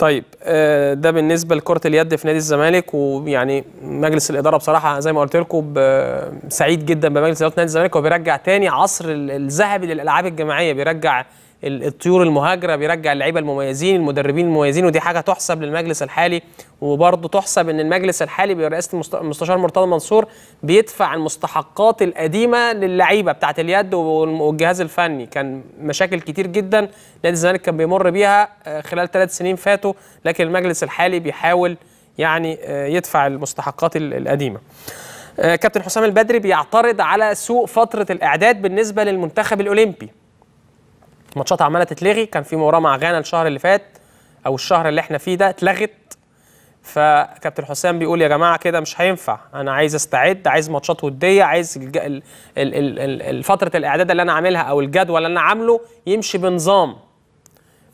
طيب آه، ده بالنسبه لكره اليد في نادي الزمالك ويعني مجلس الاداره بصراحه زي ما قلت لكم سعيد جدا بمجلس اداره نادي الزمالك وبيرجع تاني عصر الذهبي للالعاب الجماعيه بيرجع الطيور المهاجره بيرجع اللعيبه المميزين المدربين المميزين ودي حاجه تحسب للمجلس الحالي وبرضه تحسب ان المجلس الحالي برئاسه المستشار مرتضى منصور بيدفع المستحقات القديمه للعيبه بتاعه اليد والجهاز الفني كان مشاكل كتير جدا نادي الزمالك كان بيمر بيها آه، خلال ثلاث سنين فاتوا لكن المجلس الحالي بيحاول يعني آه، يدفع المستحقات القديمه آه، كابتن حسام البدري بيعترض على سوء فتره الاعداد بالنسبه للمنتخب الاولمبي ماتشات عماله تتلغي كان في مباراه مع غانا الشهر اللي فات او الشهر اللي احنا فيه ده اتلغت فكابتن حسام بيقول يا جماعه كده مش هينفع انا عايز استعد عايز ماتشات وديه عايز الج... ال... ال... ال... فتره الاعداد اللي انا عاملها او الجدول اللي انا عامله يمشي بنظام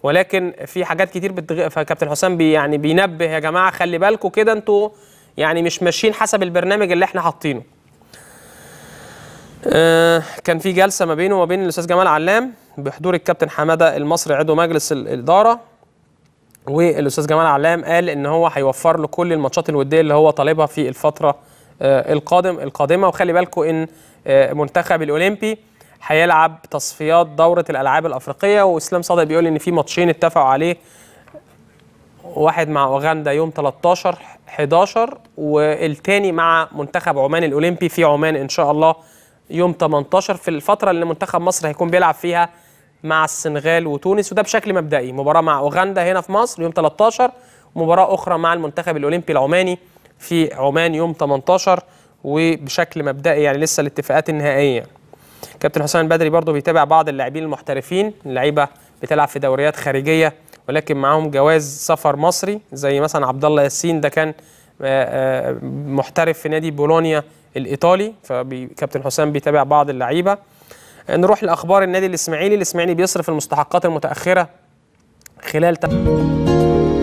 ولكن في حاجات كتير بتغ... فكابتن حسام بي يعني بينبه يا جماعه خلي بالكم كده انتوا يعني مش ماشيين حسب البرنامج اللي احنا حاطينه آه، كان في جلسه ما بينه وما بين الاستاذ جمال علام بحضور الكابتن حماده المصري عضو مجلس الاداره والاستاذ جمال علام قال ان هو هيوفر له كل الماتشات الوديه اللي هو طالبها في الفتره آه، القادم القادمه وخلي بالكم ان آه، منتخب الاولمبي هيلعب تصفيات دوره الالعاب الافريقيه واسلام صادق بيقول ان في ماتشين اتفقوا عليه واحد مع اوغندا يوم 13 11 والتاني مع منتخب عمان الاولمبي في عمان ان شاء الله يوم 18 في الفتره اللي منتخب مصر هيكون بيلعب فيها مع السنغال وتونس وده بشكل مبدئي مباراه مع اوغندا هنا في مصر يوم 13 ومباراه اخرى مع المنتخب الاولمبي العماني في عمان يوم 18 وبشكل مبدئي يعني لسه الاتفاقات النهائيه كابتن حسام البدري برضه بيتابع بعض اللاعبين المحترفين اللعيبه بتلعب في دوريات خارجيه ولكن معاهم جواز سفر مصري زي مثلا عبد الله ياسين ده كان آه، آه، محترف في نادي بولونيا الايطالي فكابتن حسام بيتابع بعض اللعيبه آه، نروح لاخبار النادي الاسماعيلي الاسماعيلي بيصرف المستحقات المتاخره خلال